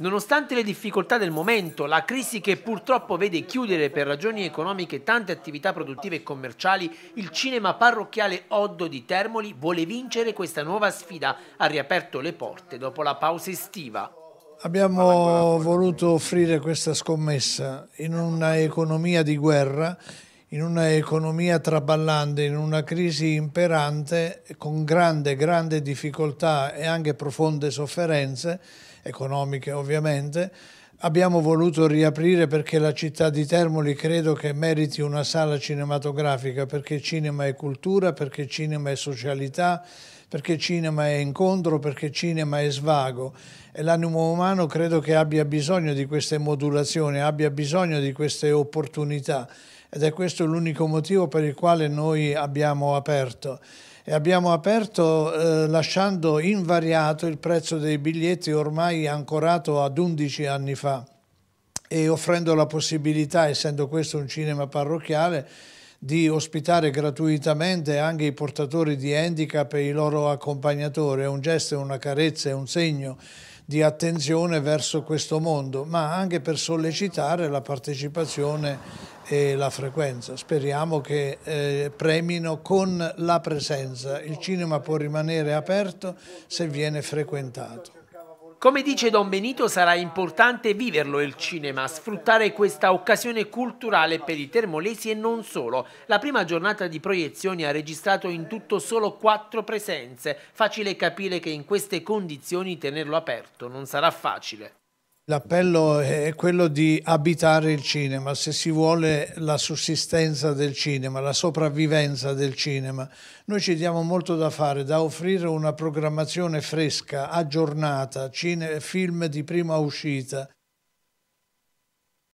Nonostante le difficoltà del momento, la crisi che purtroppo vede chiudere per ragioni economiche tante attività produttive e commerciali, il cinema parrocchiale Oddo di Termoli vuole vincere questa nuova sfida. Ha riaperto le porte dopo la pausa estiva. Abbiamo voluto offrire questa scommessa in un'economia di guerra in una economia traballante, in una crisi imperante, con grande, grande difficoltà e anche profonde sofferenze, economiche ovviamente, abbiamo voluto riaprire perché la città di Termoli credo che meriti una sala cinematografica, perché cinema è cultura, perché cinema è socialità, perché cinema è incontro, perché cinema è svago e l'animo umano credo che abbia bisogno di queste modulazioni, abbia bisogno di queste opportunità ed è questo l'unico motivo per il quale noi abbiamo aperto. E abbiamo aperto eh, lasciando invariato il prezzo dei biglietti ormai ancorato ad 11 anni fa e offrendo la possibilità, essendo questo un cinema parrocchiale, di ospitare gratuitamente anche i portatori di handicap e i loro accompagnatori. È un gesto, è una carezza, è un segno di attenzione verso questo mondo, ma anche per sollecitare la partecipazione e la frequenza. Speriamo che eh, premino con la presenza. Il cinema può rimanere aperto se viene frequentato. Come dice Don Benito sarà importante viverlo il cinema, sfruttare questa occasione culturale per i termolesi e non solo. La prima giornata di proiezioni ha registrato in tutto solo quattro presenze. Facile capire che in queste condizioni tenerlo aperto non sarà facile. L'appello è quello di abitare il cinema, se si vuole la sussistenza del cinema, la sopravvivenza del cinema. Noi ci diamo molto da fare, da offrire una programmazione fresca, aggiornata, film di prima uscita,